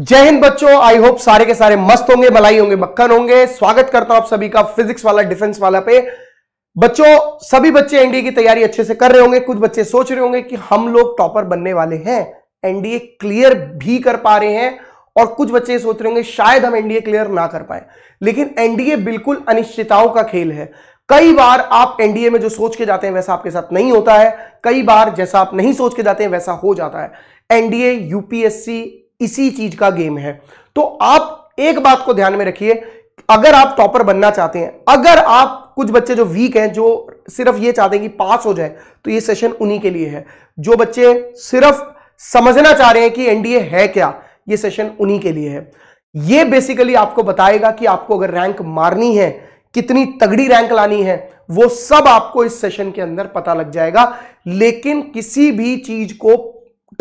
जय हिंद बच्चों I hope सारे के सारे मस्त होंगे भलाई होंगे मक्खन होंगे स्वागत करता हूं आप सभी का फिजिक्स वाला डिफेंस वाला पे बच्चों सभी बच्चे एनडीए की तैयारी अच्छे से कर रहे होंगे कुछ बच्चे सोच रहे होंगे कि हम लोग टॉपर बनने वाले हैं एनडीए क्लियर भी कर पा रहे हैं और कुछ बच्चे सोच रहे होंगे शायद हम एनडीए क्लियर ना कर पाए लेकिन एनडीए बिल्कुल अनिश्चिताओं का खेल है कई बार आप एनडीए में जो सोच के जाते हैं वैसा आपके साथ नहीं होता है कई बार जैसा आप नहीं सोच के जाते हैं वैसा हो जाता है एनडीए यूपीएससी इसी चीज का गेम है तो आप एक बात को ध्यान में रखिए अगर आप टॉपर बनना चाहते हैं अगर आप कुछ बच्चे जो वीक हैं जो सिर्फ ये चाहते हैं कि पास हो जाए तो ये सेशन उन्हीं के लिए है जो बच्चे सिर्फ समझना चाह रहे हैं कि एनडीए है क्या ये सेशन उन्हीं के लिए है ये बेसिकली आपको बताएगा कि आपको अगर रैंक मारनी है कितनी तगड़ी रैंक लानी है वो सब आपको इस सेशन के अंदर पता लग जाएगा लेकिन किसी भी चीज को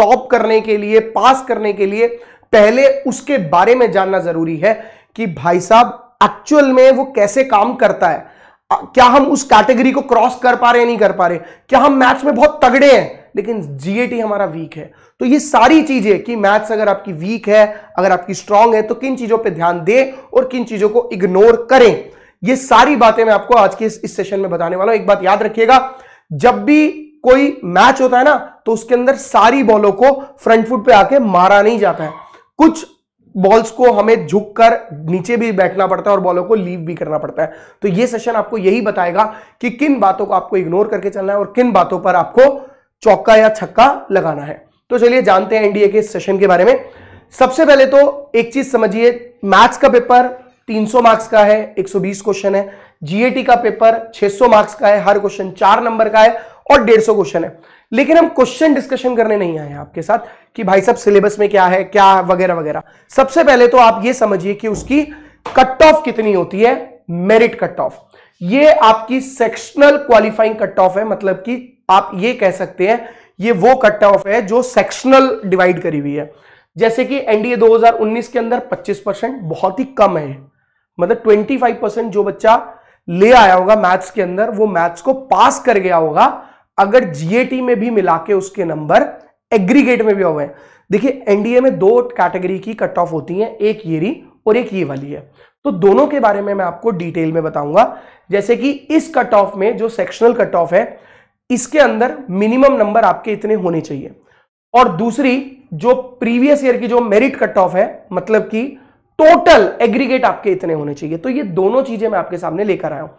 टॉप करने के लिए पास करने के लिए पहले उसके बारे में जानना जरूरी है कि भाई साहब एक्चुअल में वो कैसे काम करता है क्या हम उस कैटेगरी को क्रॉस कर पा रहे हैं नहीं कर पा रहे क्या हम मैथ्स में बहुत तगड़े हैं लेकिन जीएटी हमारा वीक है तो ये सारी चीजें कि मैथ्स अगर आपकी वीक है अगर आपकी स्ट्रांग है तो किन चीजों पे ध्यान दें और किन चीजों को इग्नोर करें ये सारी बातें मैं आपको आज के इस, इस सेशन में बताने वाला हूं एक बात याद रखिएगा जब भी कोई मैच होता है ना तो उसके अंदर सारी बॉलों को फ्रंट फुट पे आके मारा नहीं जाता है कुछ बॉल्स को हमें झुक कर नीचे भी बैठना पड़ता है और बॉलों को लीव भी करना पड़ता है तो ये सेशन आपको यही बताएगा कि किन बातों को आपको इग्नोर करके चलना है और किन बातों पर आपको चौका या छक्का लगाना है तो चलिए जानते हैं एनडीए के सेशन के बारे में सबसे पहले तो एक चीज समझिए मैथ्स का पेपर 300 मार्क्स का है 120 क्वेश्चन है जीएटी का पेपर 600 मार्क्स का है हर क्वेश्चन चार नंबर का है और 150 क्वेश्चन है लेकिन हम क्वेश्चन डिस्कशन करने नहीं आए आपके साथ कि भाई साहब सिलेबस में क्या है क्या वगैरह वगैरह सबसे पहले तो आप यह समझिए कि उसकी कट ऑफ कितनी होती है मेरिट कट ऑफ ये आपकी सेक्शनल क्वालिफाइंग कट ऑफ है मतलब कि आप ये कह सकते हैं ये वो कट ऑफ है जो सेक्शनल डिवाइड करी हुई है जैसे कि एनडीए 2019 के अंदर 25 परसेंट बहुत ही कम है मतलब 25 परसेंट जो बच्चा ले आया होगा मैथ्स के अंदर वो मैथ्स को पास कर गया होगा अगर जीएटी में भी मिला के उसके नंबर एग्रीगेट में भी हो गए देखिए एनडीए में दो कैटेगरी की कट ऑफ होती है एक री और एक ये वाली है तो दोनों के बारे में मैं आपको डिटेल में बताऊंगा जैसे कि इस कट ऑफ में जो सेक्शनल कट ऑफ है इसके अंदर मिनिमम नंबर आपके इतने होने चाहिए और दूसरी जो प्रीवियस ईयर की जो मेरिट कट ऑफ है मतलब कि टोटल एग्रीगेट आपके इतने होने चाहिए तो ये दोनों चीजें मैं आपके सामने लेकर आया हूं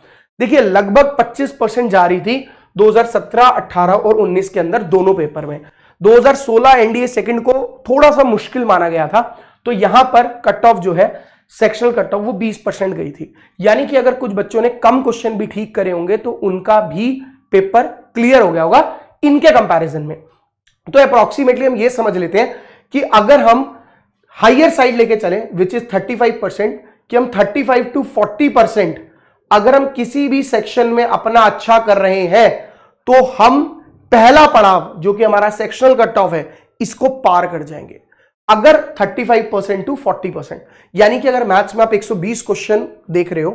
देखिए लगभग 25 परसेंट जा रही थी 2017, 18 और 19 के अंदर दोनों पेपर में 2016 एनडीए सेकंड को थोड़ा सा मुश्किल माना गया था तो यहां पर कट ऑफ जो है सेक्शनल कट ऑफ वो 20 परसेंट गई थी यानी कि अगर कुछ बच्चों ने कम क्वेश्चन भी ठीक करे होंगे तो उनका भी पेपर क्लियर हो गया होगा इनके कंपेरिजन में तो अप्रोक्सीमेटली हम ये समझ लेते हैं कि अगर हम हाइयर साइड लेके चले विच इज फाइव परसेंट कि हम फाइव टू फोर्टी परसेंट अगर हम किसी भी सेक्शन में अपना अच्छा कर रहे हैं तो हम पहला पड़ाव जो कि हमारा सेक्शनल कट ऑफ है इसको पार कर जाएंगे अगर 35 परसेंट टू 40 परसेंट यानी कि अगर मैथ्स में आप 120 क्वेश्चन देख रहे हो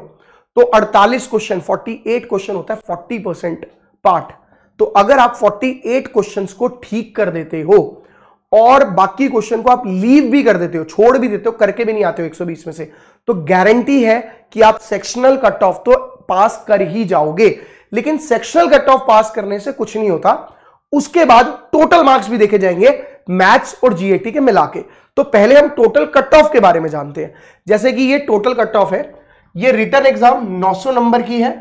तो 48 क्वेश्चन 48 क्वेश्चन होता है 40 परसेंट पार्ट तो अगर आप 48 क्वेश्चंस को ठीक कर देते हो और बाकी क्वेश्चन को आप लीव भी कर देते हो छोड़ भी देते हो करके भी नहीं आते हो 120 में से तो गारंटी है कि आप सेक्शनल कट ऑफ तो पास कर ही जाओगे लेकिन सेक्शनल कट ऑफ पास करने से कुछ नहीं होता उसके बाद टोटल मार्क्स भी देखे जाएंगे मैथ्स और जीएटी के मिला के तो पहले हम टोटल कट ऑफ के बारे में जानते हैं जैसे कि ये टोटल कट ऑफ है ये रिटर्न एग्जाम 900 नंबर की है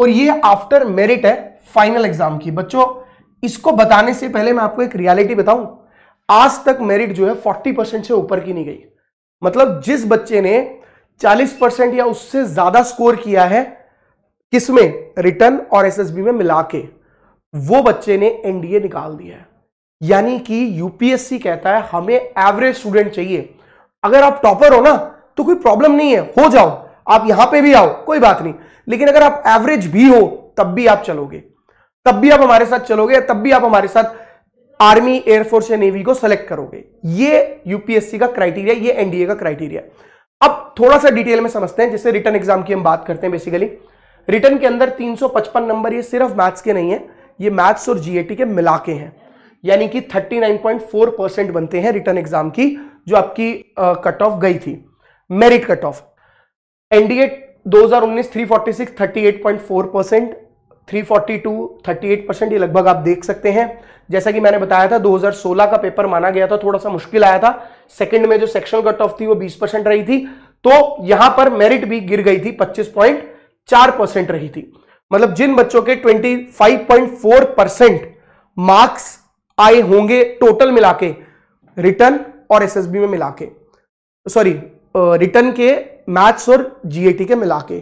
और ये आफ्टर मेरिट है फाइनल एग्जाम की बच्चों इसको बताने से पहले मैं आपको एक रियलिटी बताऊं आज तक मेरिट जो है 40 परसेंट से ऊपर की नहीं गई मतलब जिस बच्चे ने 40 परसेंट या उससे ज्यादा स्कोर किया है किसमें रिटर्न और एसएसबी में मिला के वो बच्चे ने एनडीए निकाल दिया है यानी कि यूपीएससी कहता है हमें एवरेज स्टूडेंट चाहिए अगर आप टॉपर हो ना तो कोई प्रॉब्लम नहीं है हो जाओ आप यहां पे भी आओ कोई बात नहीं लेकिन अगर आप एवरेज भी हो तब भी आप चलोगे तब भी आप हमारे साथ चलोगे तब भी आप हमारे साथ आर्मी एयरफोर्स या नेवी को सेलेक्ट करोगे ये यूपीएससी का क्राइटेरिया ये एनडीए का क्राइटेरिया अब थोड़ा सा डिटेल में समझते हैं जैसे रिटर्न एग्जाम की हम बात करते हैं बेसिकली रिटर्न के अंदर 355 नंबर ये सिर्फ मैथ्स के नहीं है ये मैथ्स और जीएटी के मिला के हैं यानी कि 39.4 परसेंट बनते हैं रिटर्न एग्जाम की जो आपकी कट ऑफ गई थी merit cut off NDA 2019 346 38.4 percent forty two 38 percent ये लगभग आप देख सकते हैं जैसा कि मैंने बताया था 2016 का पेपर माना गया था थोड़ा सा मुश्किल आया था सेकंड में जो सेक्शन कट ऑफ थी वो 20 परसेंट रही थी तो यहां पर मेरिट भी गिर गई थी 25.4 परसेंट रही थी मतलब जिन बच्चों के 25.4 परसेंट मार्क्स आए होंगे टोटल मिला के रिटर्न और एसएसबी में मिला के सॉरी रिटर्न के मैथ्स और जीएटी के मिला के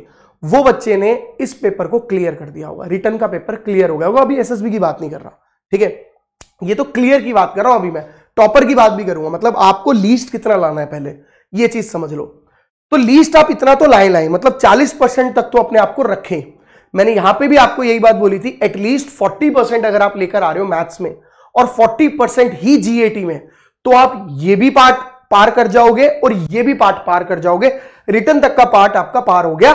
वो बच्चे ने इस पेपर को क्लियर कर दिया होगा रिटर्न का पेपर क्लियर हो गया होगा अभी एसएसबी की बात नहीं कर रहा ठीक है ये तो क्लियर की बात कर रहा हूं अभी मैं टॉपर की बात भी करूंगा मतलब आपको लीस्ट कितना लाना है पहले ये चीज समझ लो तो लीस्ट आप इतना तो लाए लाए मतलब 40 परसेंट तक तो अपने आप को रखें मैंने यहां पे भी आपको यही बात बोली थी एटलीस्ट 40 परसेंट अगर आप लेकर आ रहे हो मैथ्स में और 40 परसेंट ही जीएटी में तो आप ये भी पार्ट पार कर जाओगे और ये भी पार्ट पार कर जाओगे रिटर्न तक का पार्ट आपका पार हो गया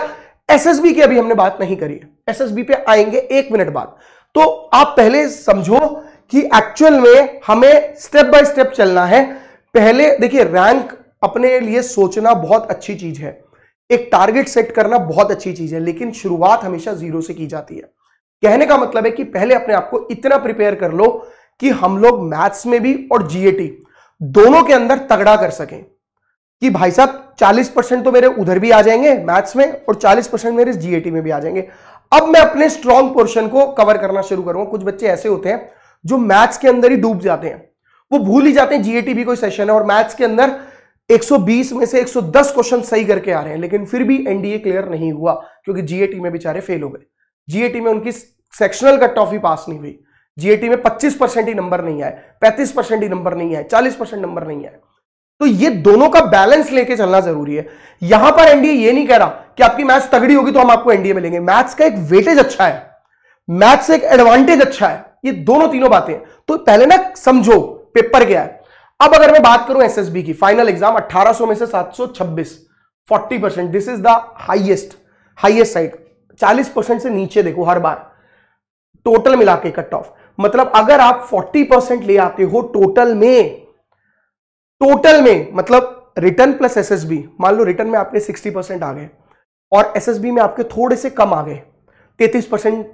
एसएसबी की अभी हमने बात नहीं करी एस एसएसबी पे आएंगे एक मिनट बाद तो आप पहले समझो कि एक्चुअल में हमें स्टेप बाय स्टेप चलना है पहले देखिए रैंक अपने लिए सोचना बहुत अच्छी चीज है एक टारगेट सेट करना बहुत अच्छी चीज है लेकिन शुरुआत हमेशा जीरो से की जाती है कहने का मतलब है कि पहले अपने आप को इतना प्रिपेयर कर लो कि हम लोग मैथ्स में भी और जीएटी दोनों के अंदर तगड़ा कर सकें कि भाई साहब 40 परसेंट तो मेरे उधर भी आ जाएंगे मैथ्स में और 40 परसेंट मेरे जीएटी में भी आ जाएंगे अब मैं अपने स्ट्रॉन्ग पोर्शन को कवर करना शुरू करूंगा कुछ बच्चे ऐसे होते हैं जो मैथ्स के अंदर ही डूब जाते हैं वो भूल ही जाते हैं जीएटी भी कोई सेशन है और मैथ्स के अंदर 120 में से 110 क्वेश्चन सही करके आ रहे हैं लेकिन फिर भी एनडीए क्लियर नहीं हुआ क्योंकि जीएटी में बेचारे फेल हो गए जीएटी में उनकी सेक्शनल कट ऑफ ही पास नहीं हुई जीएटी में 25 परसेंट ही नंबर नहीं आए 35 परसेंट ही नंबर नहीं आए 40 परसेंट नंबर नहीं आए तो ये दोनों का बैलेंस लेके चलना जरूरी है यहां पर एनडीए ये नहीं कह रहा कि आपकी मैथ्स तगड़ी होगी तो हम आपको एनडीए मिलेंगे मैथ्स का एक वेटेज अच्छा है मैथ्स एक एडवांटेज अच्छा है ये दोनों तीनों बातें तो पहले ना समझो पेपर क्या है अब अगर मैं बात करूं एसएसबी की फाइनल एग्जाम 1800 में से 726 40 percent this is the highest highest side 40 percent से नीचे देखो हर बार टोटल मिला के कट ऑफ मतलब अगर आप 40 परसेंट ले आते हो टोटल में टोटल में मतलब रिटर्न प्लस एसएसबी मान लो रिटर्न में आपके 60 परसेंट आ गए और एसएसबी में आपके थोड़े से कम आ गए तैतीस परसेंट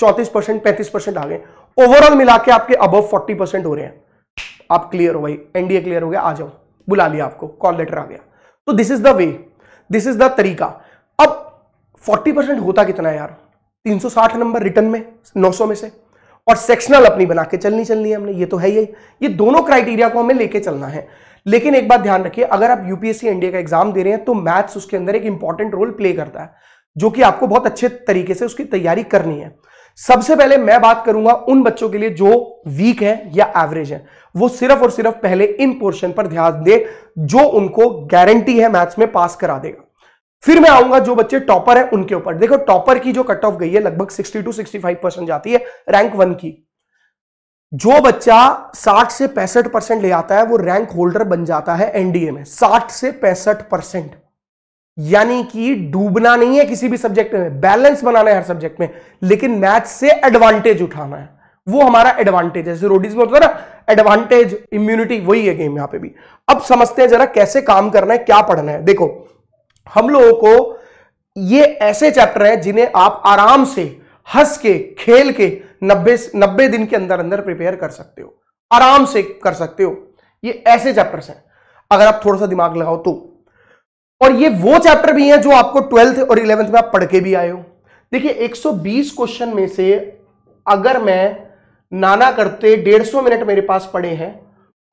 चौतीस परसेंट पैंतीस परसेंट आ गए ओवरऑल मिला के आपके अबव फोर्टी परसेंट हो रहे हैं आप क्लियर हो भाई एनडीए क्लियर हो गया आ जाओ बुला लिया आपको कॉल लेटर आ गया तो this is the way this is the तरीका अब फोर्टी परसेंट होता कितना है यार साठ नंबर रिटर्न में सौ में से और सेक्शनल अपनी बना के चलनी चलनी है हमने ये तो है ही ये दोनों क्राइटेरिया को हमें लेके चलना है लेकिन एक बात ध्यान रखिए अगर आप यूपीएससी इंडिया का एग्जाम दे रहे हैं तो मैथ्स उसके अंदर एक इंपॉर्टेंट रोल प्ले करता है जो कि आपको बहुत अच्छे तरीके से उसकी तैयारी करनी है सबसे पहले मैं बात करूंगा उन बच्चों के लिए जो वीक है या एवरेज है वो सिर्फ और सिर्फ पहले इन पोर्शन पर ध्यान दे जो उनको गारंटी है मैथ्स में पास करा देगा फिर मैं आऊंगा जो बच्चे टॉपर है उनके ऊपर देखो टॉपर की जो कट ऑफ गई है लगभग 60 टू 65 परसेंट जाती है रैंक वन की जो बच्चा 60 से पैंसठ परसेंट ले आता है वो रैंक होल्डर बन जाता है एनडीए में 60 से पैंसठ परसेंट यानी कि डूबना नहीं है किसी भी सब्जेक्ट में बैलेंस बनाना है हर सब्जेक्ट में लेकिन मैथ से एडवांटेज उठाना है वो हमारा एडवांटेज है जैसे रोडीज में होता है ना एडवांटेज इम्यूनिटी वही है गेम यहां पे भी अब समझते हैं जरा कैसे काम करना है क्या पढ़ना है देखो हम लोगों को ये ऐसे चैप्टर है जिन्हें आप आराम से हंस के खेल के नब्बे नब्बे दिन के अंदर अंदर प्रिपेयर कर सकते हो आराम से कर सकते हो ये ऐसे चैप्टर्स हैं अगर आप थोड़ा सा दिमाग लगाओ तो और ये वो चैप्टर भी हैं जो आपको ट्वेल्थ और इलेवेंथ में आप पढ़ के भी आए हो देखिए 120 क्वेश्चन में से अगर मैं नाना करते 150 मिनट मेरे पास पड़े हैं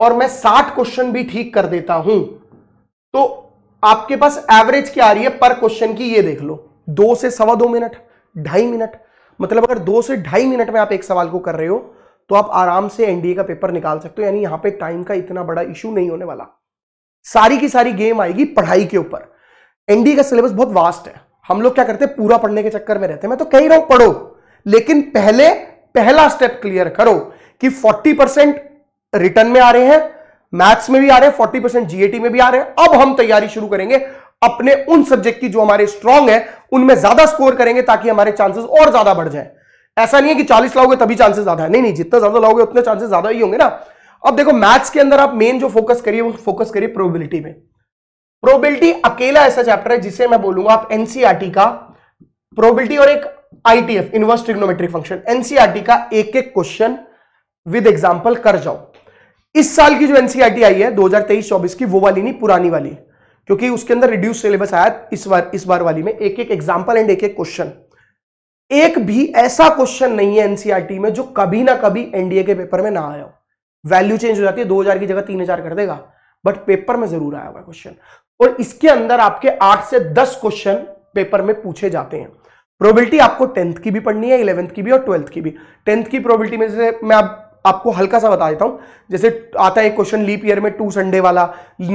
और मैं 60 क्वेश्चन भी ठीक कर देता हूं तो आपके पास एवरेज क्या आ रही है पर क्वेश्चन की ये देख लो दो से सवा दो मिनट ढाई मिनट मतलब अगर दो से ढाई मिनट में आप एक सवाल को कर रहे हो तो आप आराम से एनडीए का पेपर निकाल सकते हो यानी यहां पे टाइम का इतना बड़ा इशू नहीं होने वाला सारी की सारी गेम आएगी पढ़ाई के ऊपर एनडीए का सिलेबस बहुत वास्ट है हम लोग क्या करते हैं पूरा पढ़ने के चक्कर में रहते हैं मैं तो कह रहा हूं पढ़ो लेकिन पहले पहला स्टेप क्लियर करो कि फोर्टी परसेंट रिटर्न में आ रहे हैं मैथ्स में भी आ रहे हैं फोर्टी परसेंट जीएटी में भी आ रहे हैं अब हम तैयारी शुरू करेंगे अपने उन सब्जेक्ट की जो हमारे स्ट्रॉन्ग है उनमें ज्यादा स्कोर करेंगे ताकि हमारे चांसेस और ज्यादा बढ़ जाए ऐसा नहीं है कि चालीस लाओगे तभी चांसेस ज्यादा है नहीं नहीं जितना ज्यादा लाओगे उतने चांसेस ज्यादा ही होंगे ना अब देखो मैथ्स के अंदर आप मेन जो फोकस करिए वो फोकस करिए प्रोबिलिटी में प्रोबिलिटी अकेला ऐसा चैप्टर है जिसे मैं बोलूंगा आप एनसीआरटी e का प्रोबिलिटी और एक ITF inverse trigonometric function NCERT का एक एक क्वेश्चन विद एग्जांपल कर जाओ इस साल की जो एनसीईआरटी e आई है 2023-24 की वो वाली नहीं पुरानी वाली क्योंकि उसके अंदर रिड्यूस सिलेबस आया इस बार इस बार वाली में एक एक एग्जाम्पल एंड एक एक क्वेश्चन एक भी ऐसा क्वेश्चन नहीं है एनसीआरटी e में जो कभी ना कभी एनडीए के पेपर में ना आया हो वैल्यू चेंज हो जाती है 2000 की जगह 3000 कर देगा बट पेपर में जरूर आया हुआ क्वेश्चन और इसके अंदर आपके आठ से दस क्वेश्चन पेपर में पूछे जाते हैं प्रोबेबिलिटी आपको टेंथ की भी पढ़नी है इलेवंथ की भी और ट्वेल्थ की भी टेंथ की प्रोबेबिलिटी में से मैं आप आपको हल्का सा बता देता हूं जैसे आता है क्वेश्चन लीप ईयर में टू संडे वाला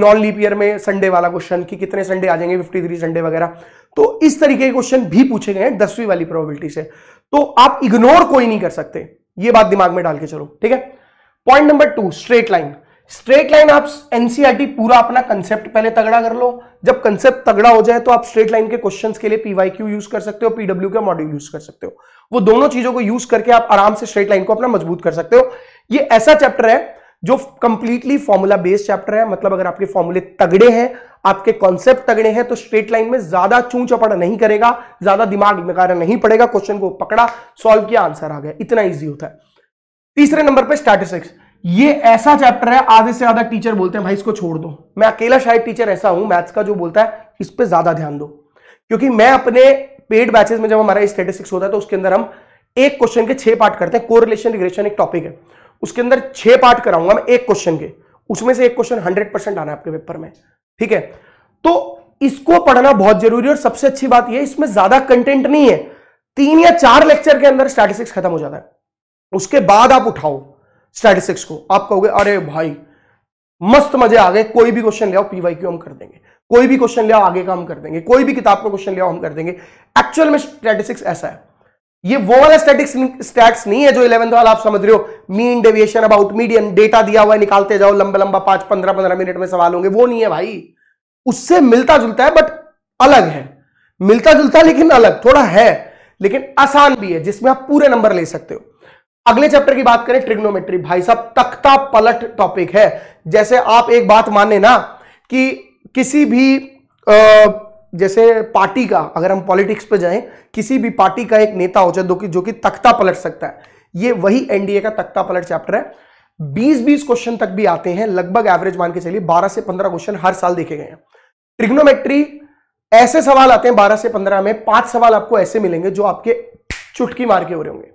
नॉन लीप ईयर में संडे वाला क्वेश्चन कि कितने संडे आ जाएंगे फिफ्टी थ्री संडे वगैरह तो इस तरीके के क्वेश्चन भी पूछे गए हैं दसवीं वाली प्रोबेबिलिटी से तो आप इग्नोर कोई नहीं कर सकते ये बात दिमाग में डाल के चलो ठीक है point number two straight line straight line आप एनसीआरटी e पूरा अपना कंसेप्ट पहले तगड़ा कर लो जब कंसेप्ट तगड़ा हो जाए तो आप स्ट्रेट लाइन के क्वेश्चंस के लिए पीवाईक्यू यूज कर सकते हो पीडब्ल्यू के मॉड्यूल यूज कर सकते हो वो दोनों चीजों को यूज करके आप आराम से स्ट्रेट लाइन को अपना मजबूत कर सकते हो ये ऐसा चैप्टर है जो कंप्लीटली फॉर्मूला बेस्ड चैप्टर है मतलब अगर आपके फॉर्मूले तगड़े हैं आपके कॉन्सेप्ट तगड़े हैं तो स्ट्रेट लाइन में ज्यादा चू चपड़ नहीं करेगा ज्यादा दिमाग निकारा नहीं पड़ेगा क्वेश्चन को पकड़ा सॉल्व किया आंसर आ गया इतना ईजी होता है तीसरे नंबर पर स्टैटिस्टिक्स ये ऐसा चैप्टर है आधे से ज्यादा टीचर बोलते हैं भाई इसको छोड़ दो मैं अकेला शायद टीचर ऐसा हूं मैथ्स का जो बोलता है इस पर ज्यादा ध्यान दो क्योंकि मैं अपने पेड बैचेस में जब हमारा स्टेटिस्टिक्स होता है तो उसके अंदर हम एक क्वेश्चन के छह पार्ट करते हैं कोरिलेशन रिग्रेशन एक टॉपिक है उसके अंदर छह पार्ट कराऊंगा मैं एक क्वेश्चन के उसमें से एक क्वेश्चन हंड्रेड आना है आपके पेपर में ठीक है तो इसको पढ़ना बहुत जरूरी है और सबसे अच्छी बात यह इसमें ज्यादा कंटेंट नहीं है तीन या चार लेक्चर के अंदर स्टैटिस्टिक्स खत्म हो जाता है उसके बाद आप उठाओ स्टैटिस्टिक्स को आप कहोगे अरे भाई मस्त मजे आ गए कोई भी क्वेश्चन ले आओ पीवाई क्यू हम कर देंगे कोई भी क्वेश्चन लिया आगे का हम कर देंगे कोई भी किताब का क्वेश्चन लिया हम कर देंगे एक्चुअल में स्टैटिस्टिक्स ऐसा है ये वो वाला स्टैटिक्स स्टैट्स नहीं है जो इलेवंथ वाला आप समझ रहे हो mean deviation about medium data दिया हुआ है निकालते जाओ लंबा लंबा पांच पंद्रह पंद्रह मिनट में सवाल होंगे वो नहीं है भाई उससे मिलता जुलता है बट अलग है मिलता जुलता है लेकिन अलग थोड़ा है लेकिन आसान भी है जिसमें आप पूरे नंबर ले सकते हो अगले चैप्टर की बात करें ट्रिग्नोमेट्री भाई साहब तख्ता पलट टॉपिक है जैसे आप एक बात माने ना कि किसी भी जैसे पार्टी का अगर हम पॉलिटिक्स पे जाएं किसी भी पार्टी का एक नेता हो जाए जो कि जो कि तख्ता पलट सकता है ये वही एनडीए का तख्ता पलट चैप्टर है बीस बीस क्वेश्चन तक भी आते हैं लगभग एवरेज मान के चलिए बारह से पंद्रह क्वेश्चन हर साल देखे गए हैं ट्रिग्नोमेट्री ऐसे सवाल आते हैं बारह से पंद्रह में पांच सवाल आपको ऐसे मिलेंगे जो आपके चुटकी मार के हो रहे होंगे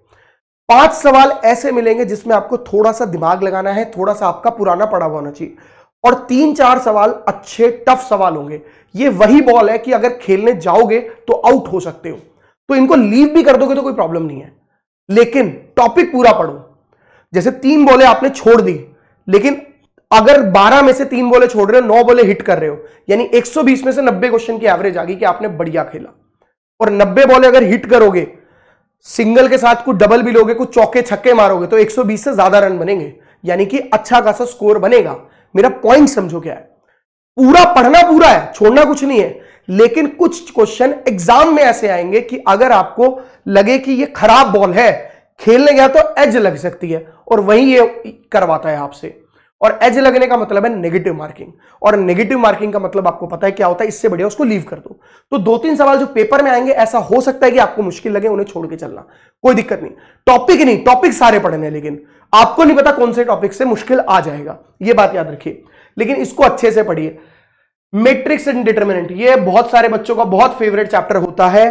पांच सवाल ऐसे मिलेंगे जिसमें आपको थोड़ा सा दिमाग लगाना है थोड़ा सा आपका पुराना पड़ा हुआ होना चाहिए और तीन चार सवाल अच्छे टफ सवाल होंगे ये वही बॉल है कि अगर खेलने जाओगे तो आउट हो सकते हो तो इनको लीव भी कर दोगे तो कोई प्रॉब्लम नहीं है लेकिन टॉपिक पूरा पढ़ो जैसे तीन बॉले आपने छोड़ दी लेकिन अगर 12 में से तीन बॉले छोड़ रहे हो नौ बॉले हिट कर रहे हो यानी 120 में से 90 क्वेश्चन की एवरेज आ गई कि आपने बढ़िया खेला और 90 बॉले अगर हिट करोगे सिंगल के साथ कुछ डबल भी लोगे कुछ चौके छक्के मारोगे तो 120 से ज्यादा रन बनेंगे यानी कि अच्छा खासा स्कोर बनेगा मेरा पॉइंट समझो क्या है पूरा पढ़ना पूरा है छोड़ना कुछ नहीं है लेकिन कुछ क्वेश्चन एग्जाम में ऐसे आएंगे कि अगर आपको लगे कि ये खराब बॉल है खेलने गया तो एज लग सकती है और वही ये करवाता है आपसे और एज लगने का मतलब है नेगेटिव मार्किंग और नेगेटिव मार्किंग का मतलब आपको पता है क्या होता है इससे बढ़िया उसको लीव कर दो तो दो तीन सवाल जो पेपर में आएंगे ऐसा हो सकता है कि आपको मुश्किल लगे उन्हें छोड़ के चलना कोई दिक्कत नहीं टॉपिक नहीं टॉपिक सारे पढ़ने लेकिन आपको नहीं पता कौन से टॉपिक से मुश्किल आ जाएगा यह बात याद रखिए लेकिन इसको अच्छे से पढ़िए मेट्रिक्स एंड डिटर्मिनेंट यह बहुत सारे बच्चों का बहुत फेवरेट चैप्टर होता है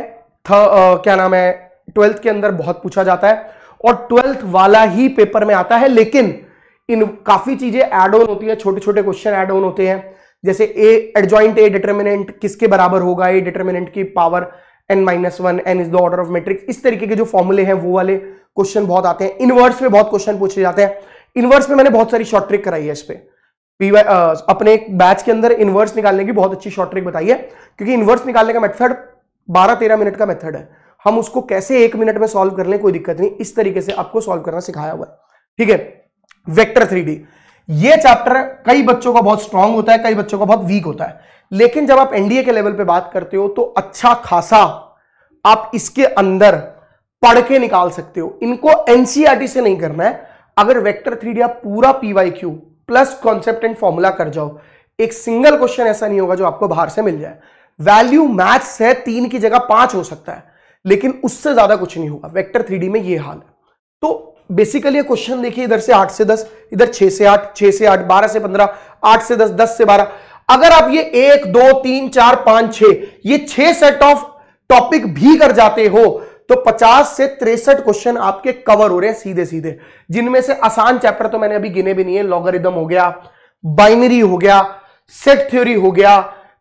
क्या नाम है ट्वेल्थ के अंदर बहुत पूछा जाता है और ट्वेल्थ वाला ही पेपर में आता है लेकिन इन काफी चीजें एड ऑन होती है छोटे छोटे क्वेश्चन एड ऑन होते हैं जैसे ए एडजॉइंट ए डिटर्मिनेंट किसके बराबर होगा ए डिटर्मिनेंट की power n minus one n is the order of matrix इस तरीके के जो फॉर्मूले हैं वो वाले क्वेश्चन बहुत आते हैं इनवर्स में बहुत क्वेश्चन पूछे जाते हैं इनवर्स में मैंने बहुत सारी शॉर्ट ट्रिक कराई है इस पर अपने बैच के अंदर इनवर्स निकालने की बहुत अच्छी शॉर्ट ट्रिक बताई है क्योंकि इनवर्स निकालने का मेथड बारह तेरह मिनट का मेथड है हम उसको कैसे एक मिनट में सॉल्व कर लें कोई दिक्कत नहीं इस तरीके से आपको सॉल्व करना सिखाया हुआ है ठीक है वेक्टर थ्री ये चैप्टर कई बच्चों का बहुत स्ट्रांग होता है कई बच्चों का बहुत वीक होता है लेकिन जब आप एनडीए के लेवल पे बात करते हो तो अच्छा खासा आप इसके अंदर पढ़ के निकाल सकते हो इनको एनसीआरटी e से नहीं करना है अगर वेक्टर थ्री आप पूरा y q plus concept and formula कर जाओ एक सिंगल क्वेश्चन ऐसा नहीं होगा जो आपको बाहर से मिल जाए वैल्यू मैथ्स है तीन की जगह पांच हो सकता है लेकिन उससे ज्यादा कुछ नहीं होगा वेक्टर थ्री में ये हाल है तो बेसिकली ये क्वेश्चन देखिए इधर से आठ से दस इधर छह से आठ छह से आठ बारह से पंद्रह आठ से दस दस से बारह अगर आप ये एक दो तीन चार पांच छ ये छह सेट ऑफ टॉपिक भी कर जाते हो तो 50 से तिरसठ क्वेश्चन आपके कवर हो रहे हैं सीधे सीधे जिनमें से आसान चैप्टर तो मैंने अभी गिने भी नहीं है लॉगरिदम हो गया बाइनरी हो गया सेट थ्योरी हो गया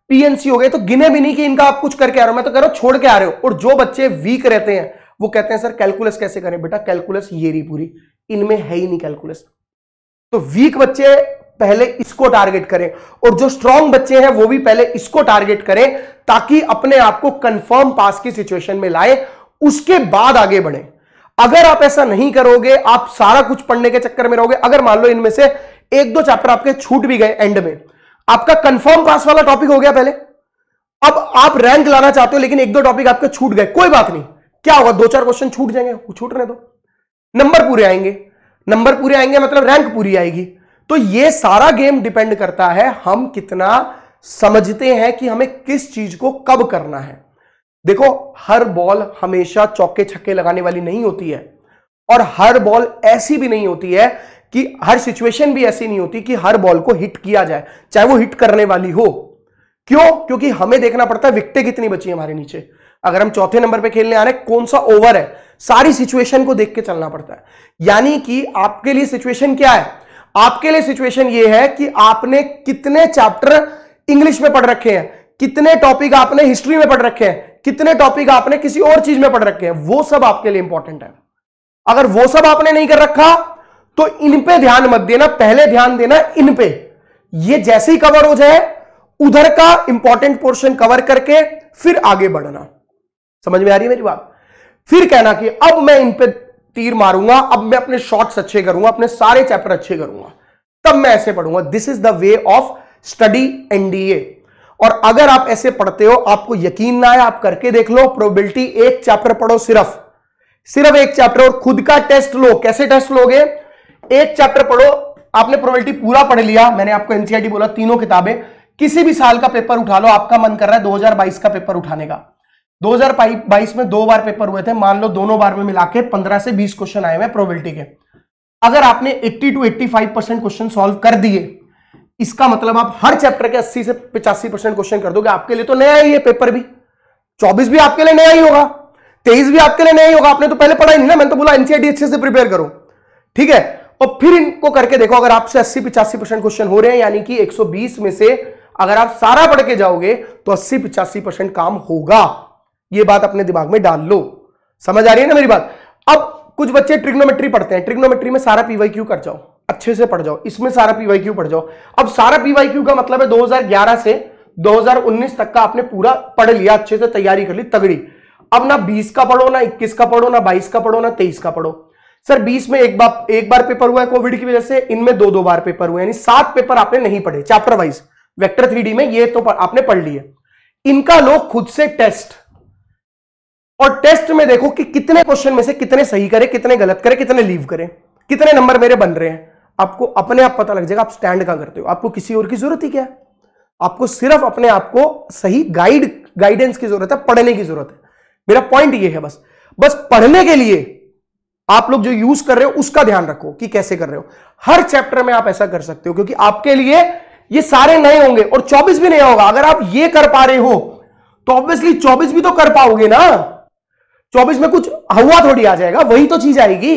पीएनसी हो गया तो गिने भी नहीं कि इनका आप कुछ करके आ रहे हो मैं तो कह रहा हूं छोड़ के आ रहे हो और जो बच्चे वीक रहते हैं वो कहते हैं सर कैलकुलस कैसे करें बेटा कैलकुलस ये रही पूरी इनमें है ही नहीं कैलकुलस तो वीक बच्चे पहले इसको टारगेट करें और जो स्ट्रॉन्ग बच्चे हैं वो भी पहले इसको टारगेट करें ताकि अपने आप को कंफर्म पास की सिचुएशन में लाए उसके बाद आगे बढ़े अगर आप ऐसा नहीं करोगे आप सारा कुछ पढ़ने के चक्कर में रहोगे अगर मान लो इनमें से एक दो चैप्टर आपके छूट भी गए एंड में आपका कंफर्म पास वाला टॉपिक हो गया पहले अब आप रैंक लाना चाहते हो लेकिन एक दो टॉपिक आपके छूट गए कोई बात नहीं क्या होगा दो चार क्वेश्चन छूट जाएंगे छूट रहे दो नंबर पूरे आएंगे नंबर पूरे आएंगे मतलब रैंक पूरी आएगी तो ये सारा गेम डिपेंड करता है हम कितना समझते हैं कि हमें किस चीज को कब करना है देखो हर बॉल हमेशा चौके छक्के लगाने वाली नहीं होती है और हर बॉल ऐसी भी नहीं होती है कि हर सिचुएशन भी ऐसी नहीं होती कि हर बॉल को हिट किया जाए चाहे वो हिट करने वाली हो क्यों क्योंकि हमें देखना पड़ता है विकटे कितनी बची हमारे नीचे अगर हम चौथे नंबर पे खेलने आ रहे हैं कौन सा ओवर है सारी सिचुएशन को देख के चलना पड़ता है यानी कि आपके लिए सिचुएशन क्या है आपके लिए सिचुएशन यह है कि आपने कितने चैप्टर इंग्लिश में पढ़ रखे हैं कितने टॉपिक आपने हिस्ट्री में पढ़ रखे हैं कितने टॉपिक आपने किसी और चीज में पढ़ रखे हैं वो सब आपके लिए इंपॉर्टेंट है अगर वो सब आपने नहीं कर रखा तो इन पे ध्यान मत देना पहले ध्यान देना इन पे ये जैसे ही कवर हो जाए उधर का इंपॉर्टेंट पोर्शन कवर करके फिर आगे बढ़ना समझ में आ रही है मेरी बात फिर कहना कि अब मैं इन पे तीर मारूंगा अब मैं अपने शॉर्ट्स अच्छे करूंगा अपने सारे चैप्टर अच्छे करूंगा तब मैं ऐसे पढ़ूंगा this is the way of study NDA और अगर आप ऐसे पढ़ते हो आपको यकीन ना आए आप करके देख लो प्रोबेबिलिटी एक चैप्टर पढ़ो सिर्फ सिर्फ एक चैप्टर और खुद का टेस्ट लो कैसे टेस्ट लोगे एक चैप्टर पढ़ो आपने प्रोबेबिलिटी पूरा पढ़ लिया मैंने आपको एनसीआरटी e बोला तीनों किताबें किसी भी साल का पेपर उठा लो आपका मन कर रहा है 2022 का पेपर उठाने का 2022 में दो बार पेपर हुए थे मान लो दोनों बार में मिला के पंद्रह से बीस क्वेश्चन आए हुए प्रोबेबिलिटी के अगर आपने 80 टू 85 परसेंट क्वेश्चन सॉल्व कर दिए इसका मतलब आप हर चैप्टर के 80 से 85 परसेंट क्वेश्चन कर दोगे आपके लिए तो नया ही है पेपर भी 24 भी आपके लिए नया ही होगा 23 भी आपके लिए नया ही होगा आपने तो पहले पढ़ा ही नहीं ना मैंने तो बोला एनसीआर e अच्छे से प्रिपेयर करो ठीक है और फिर इनको करके देखो अगर आपसे अस्सी पिचासी क्वेश्चन हो रहे हैं यानी कि एक में से अगर आप सारा पढ़ के जाओगे तो अस्सी पिचासी काम होगा ये बात अपने दिमाग में डाल लो समझ आ रही है ना मेरी बात अब कुछ बच्चे ट्रिग्नोमेट्री पढ़ते हैं ट्रिग्नोमेट्री में सारा पीवाई क्यू कर जाओ अच्छे से पढ़ जाओ इसमें सारा पीवाई क्यू पढ़ जाओ अब सारा पीवाई क्यू का मतलब है 2011 से 2019 तक का आपने पूरा पढ़ लिया अच्छे से तैयारी कर ली तगड़ी अब ना 20 का पढ़ो ना 21 का पढ़ो ना 22 का पढ़ो ना 23 का पढ़ो सर 20 में एक बार एक बार पेपर हुआ है कोविड की वजह से इनमें दो दो बार पेपर हुए यानी सात पेपर आपने नहीं पढ़े चैप्टर वाइज वैक्टर थ्री में ये तो आपने पढ़ लिया इनका लोग खुद से टेस्ट और टेस्ट में देखो कि कितने क्वेश्चन में से कितने सही करें कितने गलत करें कितने लीव करें कितने नंबर मेरे बन रहे हैं आपको अपने आप पता लग जाएगा आप स्टैंड कहां करते हो आपको किसी और की जरूरत ही क्या है आपको सिर्फ अपने आप को सही गाइड गाइडेंस की जरूरत है पढ़ने की जरूरत है मेरा पॉइंट ये है बस बस पढ़ने के लिए आप लोग जो यूज कर रहे हो उसका ध्यान रखो कि कैसे कर रहे हो हर चैप्टर में आप ऐसा कर सकते हो क्योंकि आपके लिए ये सारे नए होंगे और 24 भी नया होगा अगर आप ये कर पा रहे हो तो ऑब्वियसली 24 भी तो कर पाओगे ना चौबीस में कुछ हुआ थोड़ी आ जाएगा वही तो चीज आएगी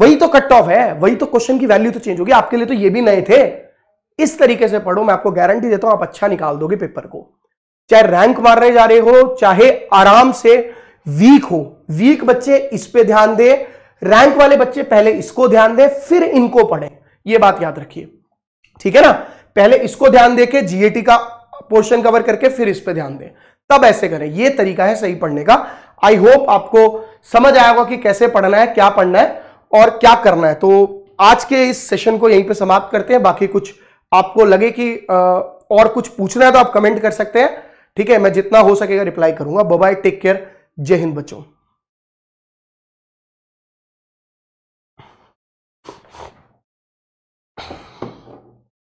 वही तो कट ऑफ है वही तो क्वेश्चन की वैल्यू तो चेंज होगी आपके लिए तो ये भी नए थे इस तरीके से पढ़ो मैं आपको गारंटी देता हूं आप अच्छा निकाल दोगे पेपर को चाहे रैंक मारने जा रहे हो चाहे आराम से वीक हो वीक बच्चे इस पे ध्यान दे रैंक वाले बच्चे पहले इसको ध्यान दे फिर इनको पढ़े ये बात याद रखिए ठीक है ना पहले इसको ध्यान दे के जीएटी का पोर्शन कवर करके फिर इस पर ध्यान दे तब ऐसे करें ये तरीका है सही पढ़ने का आई होप आपको समझ आया होगा कि कैसे पढ़ना है क्या पढ़ना है और क्या करना है तो आज के इस सेशन को यहीं पे समाप्त करते हैं बाकी कुछ आपको लगे कि और कुछ पूछना है तो आप कमेंट कर सकते हैं ठीक है मैं जितना हो सकेगा रिप्लाई करूंगा बाय टेक केयर जय हिंद बच्चों